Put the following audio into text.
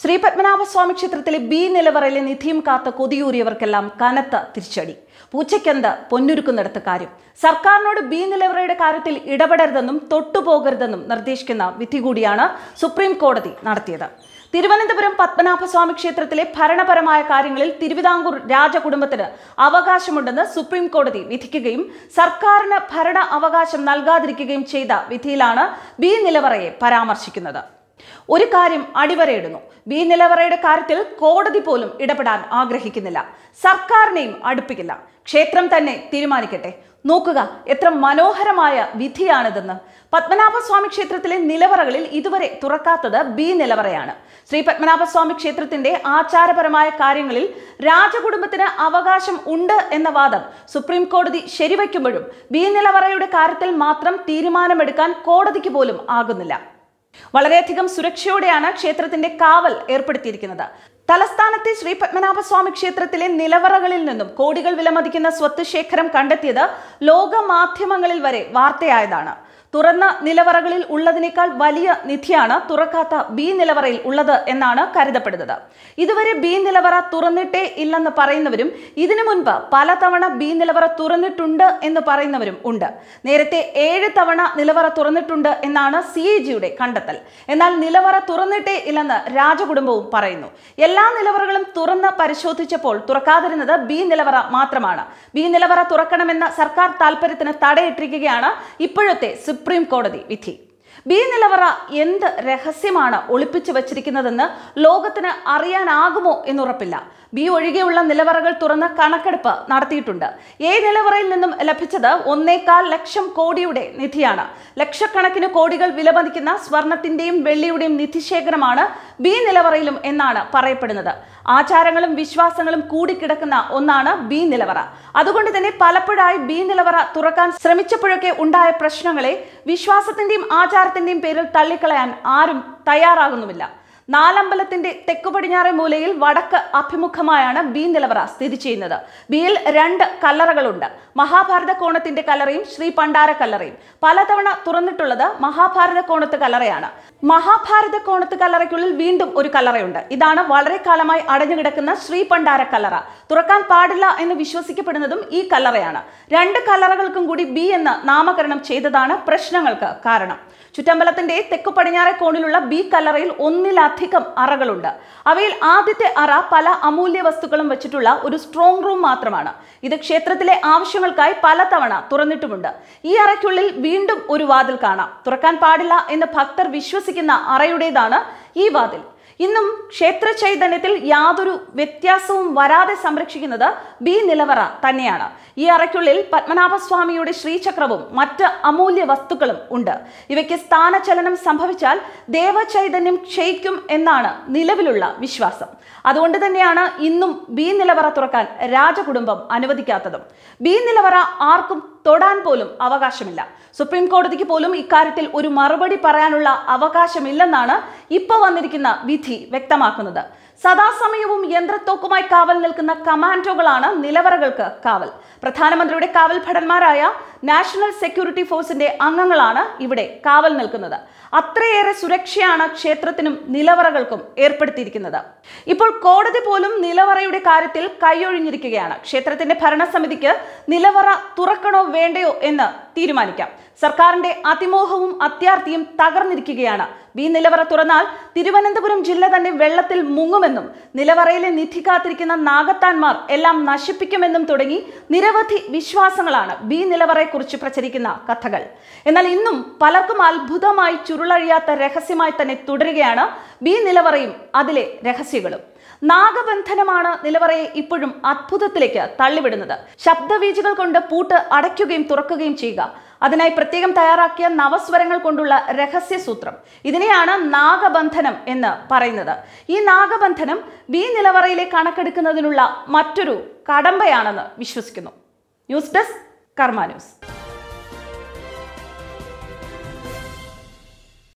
ശ്രീ പത്മനാഭസ്വാമി ക്ഷേത്രത്തിലെ ബി നിലവറയിലെ നിധിയും കാത്ത കൊതിയൂറിയവർക്കെല്ലാം കനത്ത തിരിച്ചടി പൂച്ചയ്ക്കെന്ത് പൊന്നുരുക്കുന്നിടത്ത് കാര്യം സർക്കാരിനോട് ബി നിലവറയുടെ കാര്യത്തിൽ ഇടപെടരുതെന്നും തൊട്ടുപോകരുതെന്നും നിർദ്ദേശിക്കുന്ന വിധി കൂടിയാണ് സുപ്രീം കോടതി നടത്തിയത് തിരുവനന്തപുരം പത്മനാഭസ്വാമി ക്ഷേത്രത്തിലെ ഭരണപരമായ കാര്യങ്ങളിൽ തിരുവിതാംകൂർ രാജകുടുംബത്തിന് അവകാശമുണ്ടെന്ന് സുപ്രീം കോടതി വിധിക്കുകയും സർക്കാരിന് ഭരണ അവകാശം നൽകാതിരിക്കുകയും ചെയ്ത വിധിയിലാണ് ബി നിലവറയെ പരാമർശിക്കുന്നത് ഒരു കാര്യം അടിവരയിടുന്നു ബി നിലവറയുടെ കാര്യത്തിൽ കോടതി പോലും ഇടപെടാൻ ആഗ്രഹിക്കുന്നില്ല സർക്കാരിനെയും അടുപ്പിക്കില്ല ക്ഷേത്രം തന്നെ തീരുമാനിക്കട്ടെ നോക്കുക എത്ര മനോഹരമായ വിധിയാണിതെന്ന് പത്മനാഭസ്വാമി ക്ഷേത്രത്തിലെ നിലവറകളിൽ ഇതുവരെ തുറക്കാത്തത് ബി നിലവറയാണ് ശ്രീ പത്മനാഭസ്വാമി ക്ഷേത്രത്തിന്റെ ആചാരപരമായ കാര്യങ്ങളിൽ രാജകുടുംബത്തിന് അവകാശം ഉണ്ട് എന്ന വാദം സുപ്രീം കോടതി ശരിവയ്ക്കുമ്പോഴും ബി നിലവറയുടെ കാര്യത്തിൽ മാത്രം തീരുമാനമെടുക്കാൻ കോടതിക്ക് പോലും ആകുന്നില്ല വളരെയധികം സുരക്ഷയോടെയാണ് ക്ഷേത്രത്തിന്റെ കാവൽ ഏർപ്പെടുത്തിയിരിക്കുന്നത് തലസ്ഥാനത്തെ ശ്രീ പത്മനാഭസ്വാമി ക്ഷേത്രത്തിലെ നിലവറകളിൽ നിന്നും കോടികൾ വിലമതിക്കുന്ന സ്വത്ത് ശേഖരം കണ്ടെത്തിയത് ലോകമാധ്യമങ്ങളിൽ വരെ വാർത്തയായതാണ് തുറന്ന നിലവറകളിൽ ഉള്ളതിനേക്കാൾ വലിയ നിധിയാണ് തുറക്കാത്ത ബി നിലവറയിൽ ഉള്ളത് എന്നാണ് കരുതപ്പെടുന്നത് ഇതുവരെ ബി നിലവറ തുറന്നിട്ടേ ഇല്ലെന്ന് പറയുന്നവരും ഇതിനു മുൻപ് പലതവണ ബി നിലവറ തുറന്നിട്ടുണ്ട് എന്ന് പറയുന്നവരും ഉണ്ട് നേരത്തെ ഏഴ് തവണ നിലവറ തുറന്നിട്ടുണ്ട് എന്നാണ് സി എ ജിയുടെ കണ്ടെത്തൽ എന്നാൽ നിലവറ തുറന്നിട്ടേ ഇല്ലെന്ന് രാജകുടുംബവും പറയുന്നു എല്ലാ നിലവറകളും തുറന്ന് പരിശോധിച്ചപ്പോൾ തുറക്കാതിരുന്നത് ബി നിലവറ മാത്രമാണ് ബി നിലവറ തുറക്കണമെന്ന സർക്കാർ താൽപര്യത്തിന് തടയിട്ടിരിക്കുകയാണ് ഇപ്പോഴത്തെ സുപ്രീം സുപ്രീം കോടതി വിധി ബി നിലവറ എന്ത് രഹസ്യമാണ് ഒളിപ്പിച്ചു വച്ചിരിക്കുന്നതെന്ന് ലോകത്തിന് അറിയാനാകുമോ എന്നുറപ്പില്ല ബി ഒഴികെയുള്ള നിലവറകൾ തുറന്ന് കണക്കെടുപ്പ് നടത്തിയിട്ടുണ്ട് എ നിലവറയിൽ നിന്നും ലഭിച്ചത് ഒന്നേകാൽ ലക്ഷം കോടിയുടെ നിധിയാണ് ലക്ഷക്കണക്കിന് കോടികൾ വിലമതിക്കുന്ന സ്വർണത്തിന്റെയും വെള്ളിയുടെയും നിധിശേഖരമാണ് ബി നിലവറയിലും എന്നാണ് പറയപ്പെടുന്നത് ആചാരങ്ങളും വിശ്വാസങ്ങളും കൂടിക്കിടക്കുന്ന ഒന്നാണ് ബി നിലവറ അതുകൊണ്ട് തന്നെ പലപ്പോഴായി ബി നിലവറ തുറക്കാൻ ശ്രമിച്ചപ്പോഴൊക്കെ ഉണ്ടായ പ്രശ്നങ്ങളെ വിശ്വാസത്തിന്റെയും ആചാരത്തിന്റെയും പേരിൽ തള്ളിക്കളയാൻ ആരും തയ്യാറാകുന്നുമില്ല നാലമ്പലത്തിന്റെ തെക്കു പടിഞ്ഞാറേ മൂലയിൽ വടക്ക് അഭിമുഖമായാണ് ബി നിലവറ സ്ഥിതി ചെയ്യുന്നത് ബിയിൽ രണ്ട് കല്ലറകളുണ്ട് മഹാഭാരത കോണത്തിന്റെ കല്ലറയും ശ്രീ പണ്ടാര കല്ലറയും പലതവണ തുറന്നിട്ടുള്ളത് മഹാഭാരത കോണത്ത് കല്ലറയാണ് മഹാഭാരത കോണത്ത് കല്ലറയ്ക്കുള്ളിൽ വീണ്ടും ഒരു കല്ലറയുണ്ട് ഇതാണ് വളരെ കാലമായി അടഞ്ഞു കിടക്കുന്ന ശ്രീ പണ്ടാര കല്ലറ തുറക്കാൻ പാടില്ല എന്ന് വിശ്വസിക്കപ്പെടുന്നതും ഈ കല്ലറയാണ് രണ്ട് കല്ലറകൾക്കും കൂടി ബി എന്ന് നാമകരണം ചെയ്തതാണ് പ്രശ്നങ്ങൾക്ക് കാരണം ചുറ്റമ്പലത്തിന്റെ തെക്കു പടിഞ്ഞാറെ കോണിലുള്ള ബി കല്ലറയിൽ ഒന്നില്ലാത്ത അധികം അറകളുണ്ട് അവയിൽ ആദ്യത്തെ അറ പല അമൂല്യ വസ്തുക്കളും വെച്ചിട്ടുള്ള ഒരു സ്ട്രോങ് റൂം മാത്രമാണ് ഇത് ക്ഷേത്രത്തിലെ ആവശ്യങ്ങൾക്കായി തവണ തുറന്നിട്ടുമുണ്ട് ഈ അറയ്ക്കുള്ളിൽ വീണ്ടും ഒരു വാതിൽ കാണാം തുറക്കാൻ പാടില്ല എന്ന് ഭക്തർ വിശ്വസിക്കുന്ന അറയുടേതാണ് ഈ വാതിൽ ഇന്നും ക്ഷേത്ര ചൈതന്യത്തിൽ യാതൊരു വ്യത്യാസവും വരാതെ സംരക്ഷിക്കുന്നത് ബി നിലവറ തന്നെയാണ് ഈ അറയ്ക്കുള്ളിൽ പത്മനാഭസ്വാമിയുടെ ശ്രീചക്രവും മറ്റ് അമൂല്യ വസ്തുക്കളും ഉണ്ട് ഇവയ്ക്ക് സ്ഥാനചലനം സംഭവിച്ചാൽ ദേവചൈതന്യം ക്ഷയിക്കും എന്നാണ് നിലവിലുള്ള വിശ്വാസം അതുകൊണ്ട് തന്നെയാണ് ഇന്നും ബി നിലവറ തുറക്കാൻ രാജകുടുംബം അനുവദിക്കാത്തതും ബി നിലവറ ആർക്കും തൊടാൻ പോലും അവകാശമില്ല സുപ്രീം കോടതിക്ക് പോലും ഇക്കാര്യത്തിൽ ഒരു മറുപടി പറയാനുള്ള അവകാശമില്ലെന്നാണ് ഇപ്പോൾ വന്നിരിക്കുന്ന വിധി വ്യക്തമാക്കുന്നത് സദാസമയവും യന്ത്രത്തോക്കുമായി കാവൽ നിൽക്കുന്ന കമാൻഡോകളാണ് നിലവറകൾക്ക് കാവൽ പ്രധാനമന്ത്രിയുടെ കാവൽ ഭടന്മാരായ നാഷണൽ സെക്യൂരിറ്റി ഫോഴ്സിന്റെ അംഗങ്ങളാണ് ഇവിടെ കാവൽ നിൽക്കുന്നത് അത്രയേറെ സുരക്ഷയാണ് ക്ഷേത്രത്തിനും നിലവറകൾക്കും ഏർപ്പെടുത്തിയിരിക്കുന്നത് ഇപ്പോൾ കോടതി പോലും നിലവറയുടെ കാര്യത്തിൽ കൈയൊഴിഞ്ഞിരിക്കുകയാണ് ക്ഷേത്രത്തിന്റെ ഭരണസമിതിക്ക് നിലവറ തുറക്കണോ വേണ്ടയോ എന്ന് തീരുമാനിക്കാം സർക്കാരിന്റെ അതിമോഹവും അത്യാർത്തിയും തകർന്നിരിക്കുകയാണ് ബി നിലവറ തുറന്നാൽ തിരുവനന്തപുരം ജില്ല തന്നെ വെള്ളത്തിൽ മുങ്ങുമെന്നും നിലവറയിലെ നിധി കാത്തിരിക്കുന്ന നാഗത്താന്മാർ എല്ലാം നശിപ്പിക്കുമെന്നും തുടങ്ങി നിരവധി വിശ്വാസങ്ങളാണ് ബി നിലവറയെ കുറിച്ച് പ്രചരിക്കുന്ന കഥകൾ എന്നാൽ ഇന്നും പലർക്കും അത്ഭുതമായി ചുരുളഴിയാത്ത രഹസ്യമായി തന്നെ തുടരുകയാണ് ബി നിലവറയും അതിലെ രഹസ്യങ്ങളും നാഗബന്ധനമാണ് നിലവറയെ ഇപ്പോഴും അത്ഭുതത്തിലേക്ക് തള്ളിവിടുന്നത് ശബ്ദവീചികൾ കൊണ്ട് പൂട്ട് അടയ്ക്കുകയും തുറക്കുകയും ചെയ്യുക അതിനായി പ്രത്യേകം തയ്യാറാക്കിയ നവസ്വരങ്ങൾ കൊണ്ടുള്ള രഹസ്യ സൂത്രം ഇതിനെയാണ് നാഗബന്ധനം എന്ന് പറയുന്നത് ഈ നാഗബന്ധനം ബി നിലവറയിലെ കണക്കെടുക്കുന്നതിനുള്ള മറ്റൊരു കടമ്പയാണെന്ന് വിശ്വസിക്കുന്നു ന്യൂസ് ഡെസ്ക് Carmanos.